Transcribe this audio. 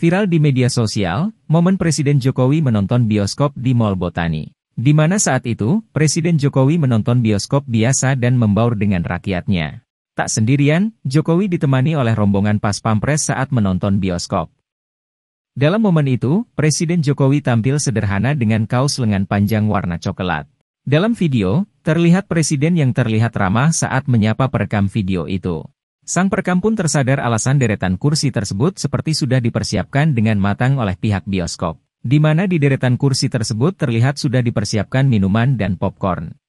Viral di media sosial, momen Presiden Jokowi menonton bioskop di Mall Botani. Di mana saat itu, Presiden Jokowi menonton bioskop biasa dan membaur dengan rakyatnya. Tak sendirian, Jokowi ditemani oleh rombongan pas pampres saat menonton bioskop. Dalam momen itu, Presiden Jokowi tampil sederhana dengan kaos lengan panjang warna coklat. Dalam video, terlihat presiden yang terlihat ramah saat menyapa perekam video itu. Sang perekam pun tersadar alasan deretan kursi tersebut seperti sudah dipersiapkan dengan matang oleh pihak bioskop, di mana di deretan kursi tersebut terlihat sudah dipersiapkan minuman dan popcorn.